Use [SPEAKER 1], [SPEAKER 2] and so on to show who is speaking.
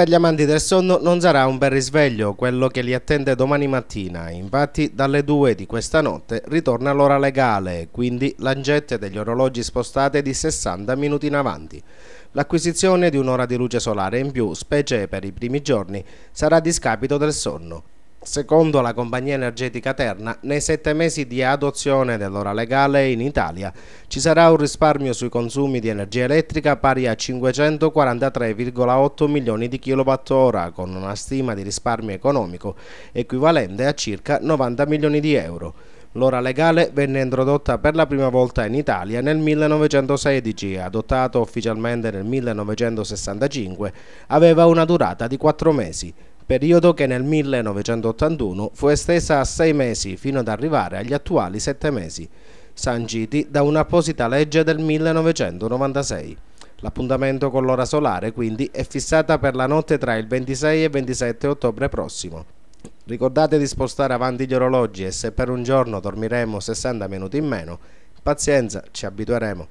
[SPEAKER 1] Per gli amanti del sonno non sarà un bel risveglio quello che li attende domani mattina, infatti dalle 2 di questa notte ritorna l'ora legale, quindi l'angette degli orologi spostate di 60 minuti in avanti. L'acquisizione di un'ora di luce solare in più, specie per i primi giorni, sarà a discapito del sonno. Secondo la compagnia energetica Terna, nei sette mesi di adozione dell'ora legale in Italia ci sarà un risparmio sui consumi di energia elettrica pari a 543,8 milioni di kWh con una stima di risparmio economico equivalente a circa 90 milioni di euro. L'ora legale venne introdotta per la prima volta in Italia nel 1916 e adottata ufficialmente nel 1965, aveva una durata di quattro mesi periodo che nel 1981 fu estesa a sei mesi fino ad arrivare agli attuali sette mesi, sanciti da un'apposita legge del 1996. L'appuntamento con l'ora solare quindi è fissata per la notte tra il 26 e 27 ottobre prossimo. Ricordate di spostare avanti gli orologi e se per un giorno dormiremo 60 minuti in meno, pazienza, ci abitueremo.